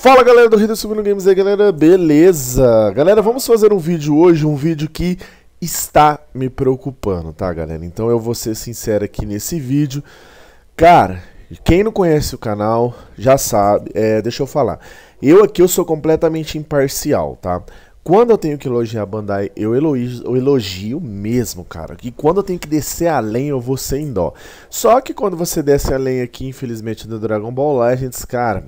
Fala galera do Rio de Janeiro Games aí galera, beleza? Galera, vamos fazer um vídeo hoje, um vídeo que está me preocupando, tá galera? Então eu vou ser sincero aqui nesse vídeo Cara, quem não conhece o canal já sabe, é, deixa eu falar Eu aqui eu sou completamente imparcial, tá? Quando eu tenho que elogiar a Bandai, eu elogio, eu elogio mesmo, cara. E quando eu tenho que descer além, eu vou sem dó. Só que quando você desce além aqui, infelizmente, do Dragon Ball Legends, cara,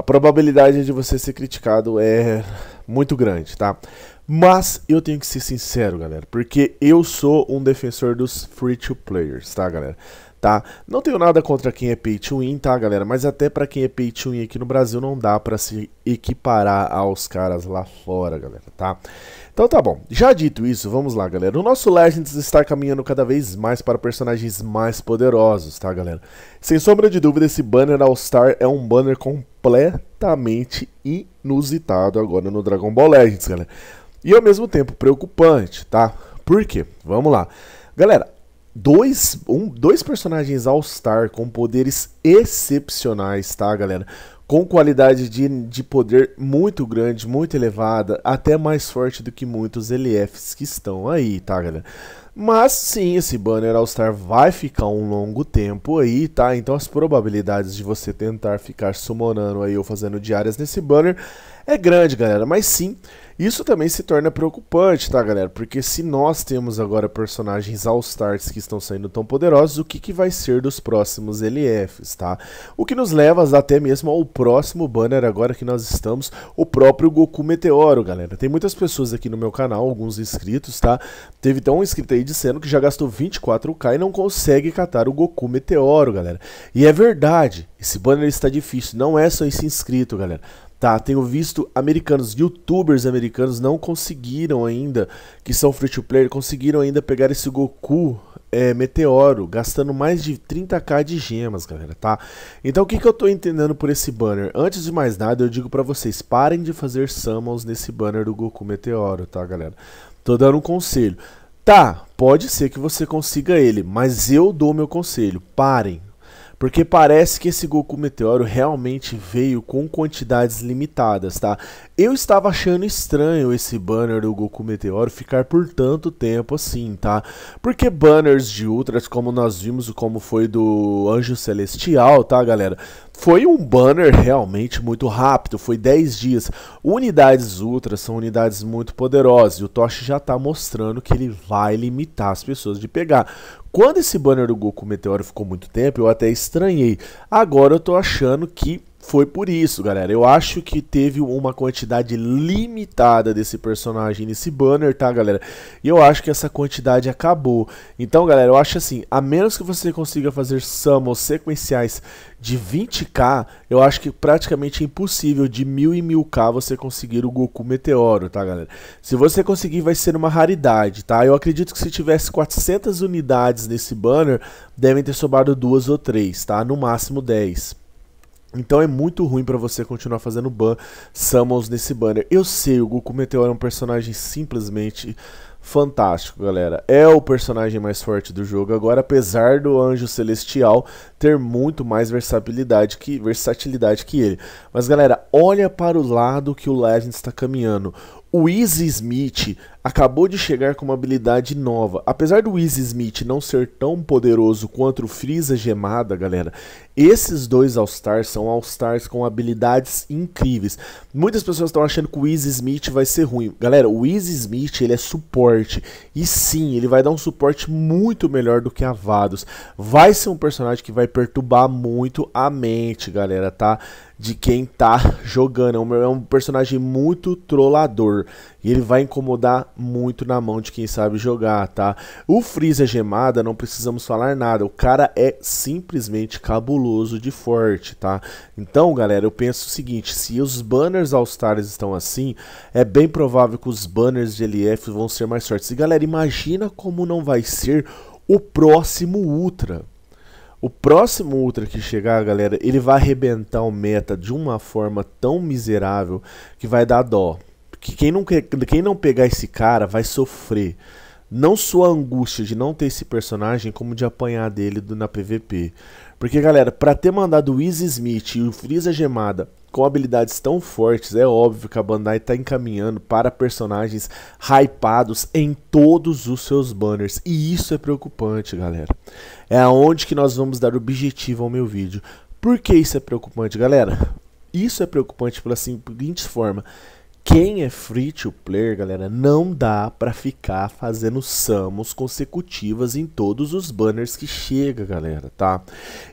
a probabilidade de você ser criticado é muito grande, tá? Mas eu tenho que ser sincero, galera, porque eu sou um defensor dos free to players, tá, galera? tá? Não tenho nada contra quem é pay to win, tá, galera? Mas até para quem é pay to win aqui no Brasil não dá para se equiparar aos caras lá fora, galera, tá? Então tá bom. Já dito isso, vamos lá, galera. O nosso Legends está caminhando cada vez mais para personagens mais poderosos, tá, galera? Sem sombra de dúvida, esse banner All Star é um banner completamente inusitado agora no Dragon Ball Legends, galera. E ao mesmo tempo preocupante, tá? Por quê? Vamos lá. Galera, dois, um, dois personagens All-Star com poderes excepcionais, tá, galera? Com qualidade de, de poder muito grande, muito elevada, até mais forte do que muitos LFs que estão aí, tá, galera? Mas sim, esse banner All-Star vai ficar um longo tempo aí, tá? Então as probabilidades de você tentar ficar summonando aí ou fazendo diárias nesse banner é grande, galera. Mas sim, isso também se torna preocupante, tá, galera? Porque se nós temos agora personagens All-Stars que estão saindo tão poderosos, o que, que vai ser dos próximos LFs, tá? O que nos leva até mesmo ao próximo banner agora que nós estamos, o próprio Goku Meteoro, galera. Tem muitas pessoas aqui no meu canal, alguns inscritos, tá? Teve até um inscrito aí dizendo que já gastou 24k e não consegue catar o Goku Meteoro, galera. E é verdade, esse banner está difícil, não é só esse inscrito, galera tá? Tenho visto americanos, youtubers americanos não conseguiram ainda, que são free to player, conseguiram ainda pegar esse Goku é, Meteoro, gastando mais de 30k de gemas, galera, tá? Então o que, que eu tô entendendo por esse banner? Antes de mais nada, eu digo para vocês, parem de fazer summons nesse banner do Goku Meteoro, tá, galera? Tô dando um conselho. Tá, pode ser que você consiga ele, mas eu dou meu conselho, parem, porque parece que esse Goku Meteoro realmente veio com quantidades limitadas, tá? Eu estava achando estranho esse banner do Goku Meteoro ficar por tanto tempo assim, tá? Porque banners de Ultras, como nós vimos, como foi do Anjo Celestial, tá, galera? Foi um banner realmente muito rápido, foi 10 dias. Unidades ultras são unidades muito poderosas e o Tosh já está mostrando que ele vai limitar as pessoas de pegar. Quando esse banner do Goku Meteoro ficou muito tempo, eu até estranhei. Agora eu estou achando que foi por isso, galera. Eu acho que teve uma quantidade limitada desse personagem nesse banner, tá, galera? E eu acho que essa quantidade acabou. Então, galera, eu acho assim, a menos que você consiga fazer summons sequenciais de 20k, eu acho que praticamente é impossível de mil e mil k você conseguir o Goku Meteoro, tá, galera? Se você conseguir, vai ser uma raridade, tá? Eu acredito que se tivesse 400 unidades nesse banner, devem ter sobrado duas ou três, tá? No máximo 10. Então é muito ruim para você continuar fazendo ban summons nesse banner. Eu sei, o Goku Meteor é um personagem simplesmente fantástico, galera. É o personagem mais forte do jogo agora, apesar do Anjo Celestial ter muito mais versatilidade que, versatilidade que ele. Mas, galera, olha para o lado que o Legend está caminhando. O Easy Smith acabou de chegar com uma habilidade nova. Apesar do Easy Smith não ser tão poderoso quanto o Freeza Gemada, galera, esses dois All-Stars são All-Stars com habilidades incríveis. Muitas pessoas estão achando que o Easy Smith vai ser ruim. Galera, o Easy Smith ele é suporte. E sim, ele vai dar um suporte muito melhor do que a Vados. Vai ser um personagem que vai perturbar muito a mente, galera, tá? De quem tá jogando. É um é personagem muito trollador. E ele vai incomodar muito na mão de quem sabe jogar, tá? O Freeza gemada, não precisamos falar nada. O cara é simplesmente cabuloso de forte, tá? Então, galera, eu penso o seguinte. Se os banners All-Stars estão assim, é bem provável que os banners de LF vão ser mais fortes. E, galera, imagina como não vai ser o próximo Ultra. O próximo Ultra que chegar, galera, ele vai arrebentar o meta de uma forma tão miserável que vai dar dó que quem não, quem não pegar esse cara vai sofrer não só a angústia de não ter esse personagem, como de apanhar dele do, na PVP. Porque, galera, para ter mandado o Easy Smith e o Freeza Gemada com habilidades tão fortes, é óbvio que a Bandai está encaminhando para personagens hypados em todos os seus banners. E isso é preocupante, galera. É aonde que nós vamos dar objetivo ao meu vídeo. Por que isso é preocupante, galera? Isso é preocupante pela seguinte forma. Quem é free to player, galera, não dá para ficar fazendo samus consecutivas em todos os banners que chega, galera, tá?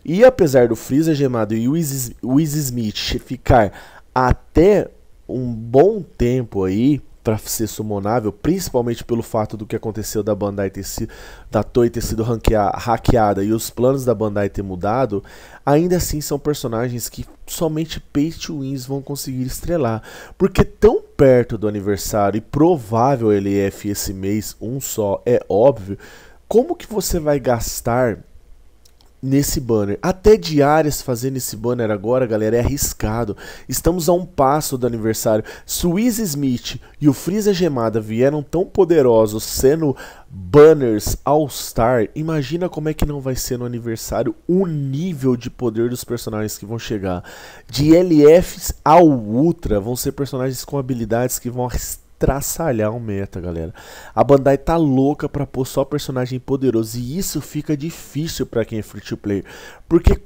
E apesar do Freeza gemado e o Wiz Smith ficar até um bom tempo aí, para ser summonável, principalmente pelo fato do que aconteceu da Bandai ter sido, da Toei ter sido hackeada e os planos da Bandai ter mudado, ainda assim são personagens que somente pay to wins vão conseguir estrelar, porque tão perto do aniversário e provável ele é esse mês, um só, é óbvio, como que você vai gastar nesse banner. Até diárias fazendo esse banner agora, galera, é arriscado. Estamos a um passo do aniversário. Suiz Smith e o Freeza Gemada vieram tão poderosos sendo banners All-Star. Imagina como é que não vai ser no aniversário o nível de poder dos personagens que vão chegar. De LFs ao Ultra, vão ser personagens com habilidades que vão estraçalhar o meta, galera. A Bandai tá louca pra pôr só personagem poderoso e isso fica difícil para quem é free to play, porque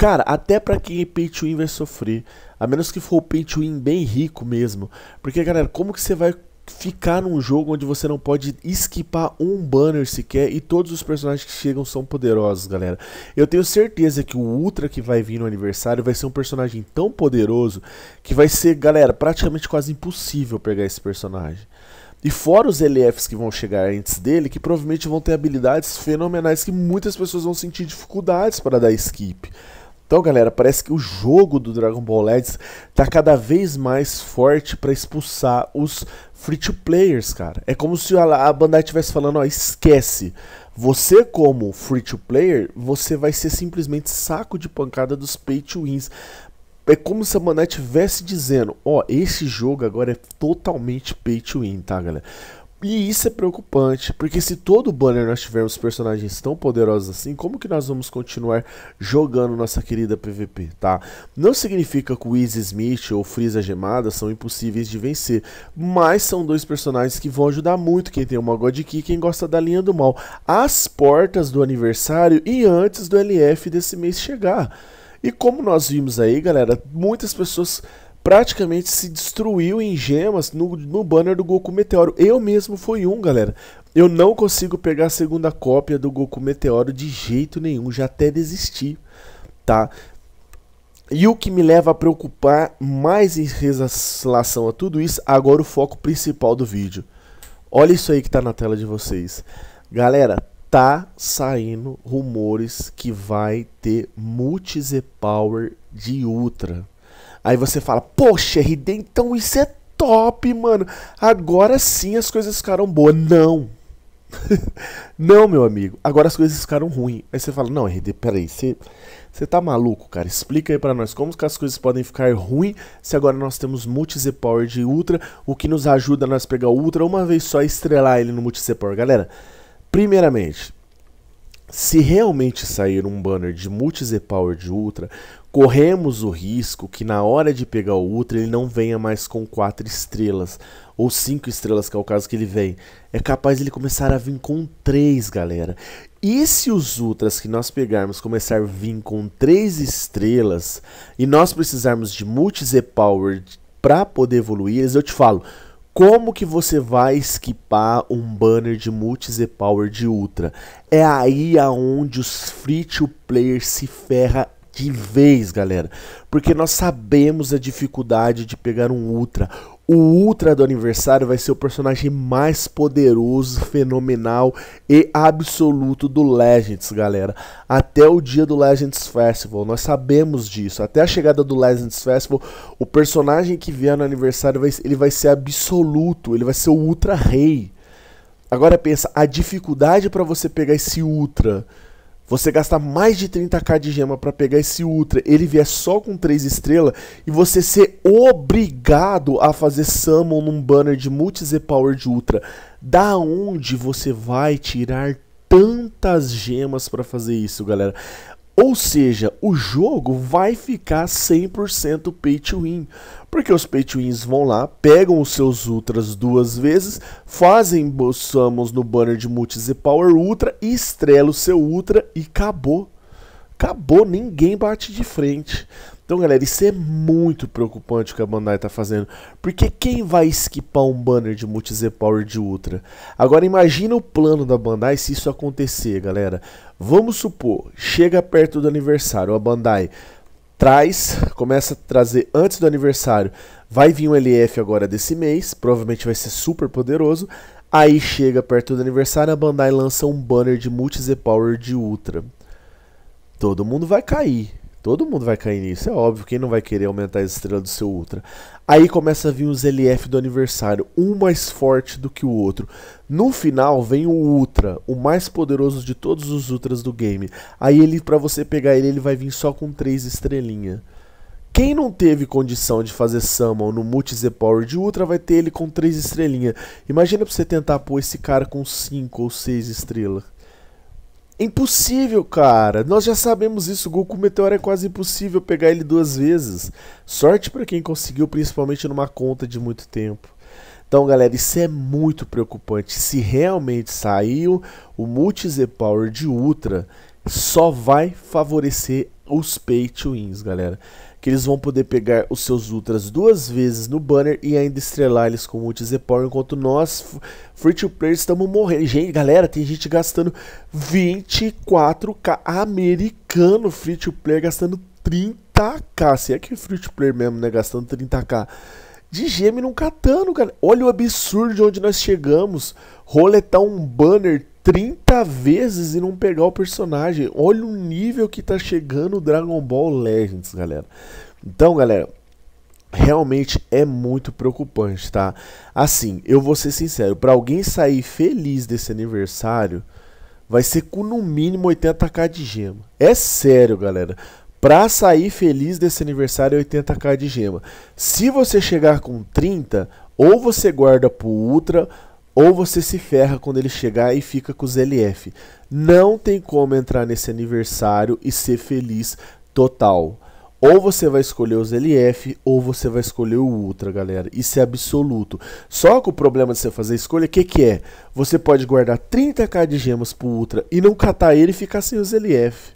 Cara, até para quem é pay to win vai sofrer. A menos que for o pay to win bem rico mesmo. Porque, galera, como que você vai ficar num jogo onde você não pode esquipar um banner sequer e todos os personagens que chegam são poderosos, galera. Eu tenho certeza que o Ultra que vai vir no aniversário vai ser um personagem tão poderoso que vai ser, galera, praticamente quase impossível pegar esse personagem. E fora os LFs que vão chegar antes dele, que provavelmente vão ter habilidades fenomenais que muitas pessoas vão sentir dificuldades para dar skip. Então, galera, parece que o jogo do Dragon Ball LEDs tá cada vez mais forte para expulsar os free to players, cara. É como se a, a Bandai estivesse falando, ó, esquece. Você como free to player, você vai ser simplesmente saco de pancada dos pay to wins. É como se a Bandai estivesse dizendo, ó, esse jogo agora é totalmente pay to win, tá, galera? E isso é preocupante, porque se todo banner nós tivermos personagens tão poderosos assim, como que nós vamos continuar jogando nossa querida PVP, tá? Não significa que o Easy Smith ou Freeza Gemada são impossíveis de vencer, mas são dois personagens que vão ajudar muito quem tem uma God Key, quem gosta da linha do mal, às portas do aniversário e antes do LF desse mês chegar. E como nós vimos aí, galera, muitas pessoas praticamente se destruiu em gemas no, no banner do Goku Meteoro. Eu mesmo fui um, galera. Eu não consigo pegar a segunda cópia do Goku Meteoro de jeito nenhum, já até desisti, tá? E o que me leva a preocupar mais em relação a tudo isso, agora o foco principal do vídeo. Olha isso aí que tá na tela de vocês. Galera, tá saindo rumores que vai ter multi-Z Power de Ultra. Aí você fala, poxa, RD, então isso é top, mano. Agora sim as coisas ficaram boas. Não. não, meu amigo. Agora as coisas ficaram ruins. Aí você fala, não, RD, peraí, você, você tá maluco, cara? Explica aí pra nós como que as coisas podem ficar ruins se agora nós temos Multi-Z Power de Ultra, o que nos ajuda a nós pegar o Ultra uma vez só e estrelar ele no Multi-Z Power. Galera, primeiramente, se realmente sair um banner de -Z Power de Ultra, corremos o risco que na hora de pegar o Ultra ele não venha mais com 4 estrelas ou 5 estrelas, que é o caso que ele vem. É capaz ele começar a vir com 3, galera. E se os Ultras que nós pegarmos começar a vir com 3 estrelas e nós precisarmos de -Z Power para poder evoluir, eles, eu te falo, como que você vai esquipar um banner de multis e power de ultra? É aí aonde os free to player se ferra de vez, galera. Porque nós sabemos a dificuldade de pegar um ultra. O Ultra do aniversário vai ser o personagem mais poderoso, fenomenal e absoluto do Legends, galera. Até o dia do Legends Festival, nós sabemos disso. Até a chegada do Legends Festival, o personagem que vier no aniversário vai, ele vai ser absoluto, ele vai ser o Ultra Rei. Agora pensa, a dificuldade para você pegar esse Ultra você gastar mais de 30k de gema para pegar esse Ultra, ele vier só com 3 estrelas e você ser obrigado a fazer summon num banner de multi-Z Power de Ultra. Da onde você vai tirar tantas gemas para fazer isso, galera? Ou seja, o jogo vai ficar 100% pay to win, porque os pay to wins vão lá, pegam os seus ultras duas vezes, fazem somos no banner de multis e power ultra, e estrela o seu ultra e acabou. Acabou, ninguém bate de frente. Então, galera, isso é muito preocupante o que a Bandai está fazendo, porque quem vai esquipar um banner de Multi-Z Power de Ultra? Agora imagina o plano da Bandai se isso acontecer, galera. Vamos supor, chega perto do aniversário, a Bandai traz, começa a trazer antes do aniversário. Vai vir um LF agora desse mês, provavelmente vai ser super poderoso. Aí chega perto do aniversário, a Bandai lança um banner de Multi Z Power de Ultra. Todo mundo vai cair. Todo mundo vai cair nisso, é óbvio. Quem não vai querer aumentar a estrela do seu Ultra? Aí começa a vir os LF do aniversário, um mais forte do que o outro. No final vem o Ultra, o mais poderoso de todos os Ultras do game. Aí ele, para você pegar ele, ele vai vir só com três estrelinhas. Quem não teve condição de fazer Summon no Multi Z Power de Ultra vai ter ele com três estrelinhas. Imagina pra você tentar pôr esse cara com cinco ou seis estrelas. Impossível, cara. Nós já sabemos isso. Goku Meteor é quase impossível pegar ele duas vezes. Sorte para quem conseguiu, principalmente numa conta de muito tempo. Então, galera, isso é muito preocupante. Se realmente saiu o Multi Z Power de Ultra, só vai favorecer os pay to wins, galera que eles vão poder pegar os seus ultras duas vezes no banner e ainda estrelar eles com multis e power, enquanto nós, free to play, estamos morrendo. Gente, galera, tem gente gastando 24k americano free to play, gastando 30k, se é que é free to play mesmo, né, gastando 30k de Gêmeo num catano, cara. Olha o absurdo de onde nós chegamos. Roletar um banner 30 vezes e não pegar o personagem. Olha o nível que tá chegando o Dragon Ball Legends, galera. Então, galera, realmente é muito preocupante, tá? Assim, eu vou ser sincero, para alguém sair feliz desse aniversário, vai ser com no mínimo 80k de gema. É sério, galera. Pra sair feliz desse aniversário é 80k de gema. Se você chegar com 30, ou você guarda pro Ultra, ou você se ferra quando ele chegar e fica com os LF. Não tem como entrar nesse aniversário e ser feliz total. Ou você vai escolher os LF ou você vai escolher o Ultra, galera. Isso é absoluto. Só que o problema de você fazer escolha, o que, que é? Você pode guardar 30k de gemas pro Ultra e não catar ele e ficar sem os LF.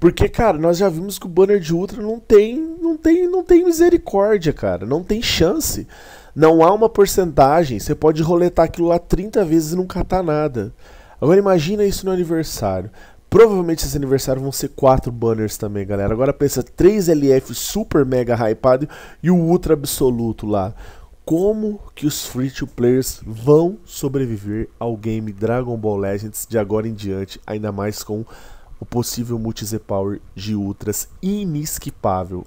Porque, cara, nós já vimos que o banner de Ultra não tem, não tem, não tem misericórdia, cara. Não tem chance. Não há uma porcentagem, você pode roletar aquilo lá 30 vezes e não catar nada. Agora imagina isso no aniversário. Provavelmente esse aniversário vão ser quatro banners também, galera. Agora pensa 3 LF super mega hypado e o ultra absoluto lá. Como que os free to players vão sobreviver ao game Dragon Ball Legends de agora em diante, ainda mais com o possível z power de ultras inesquipável.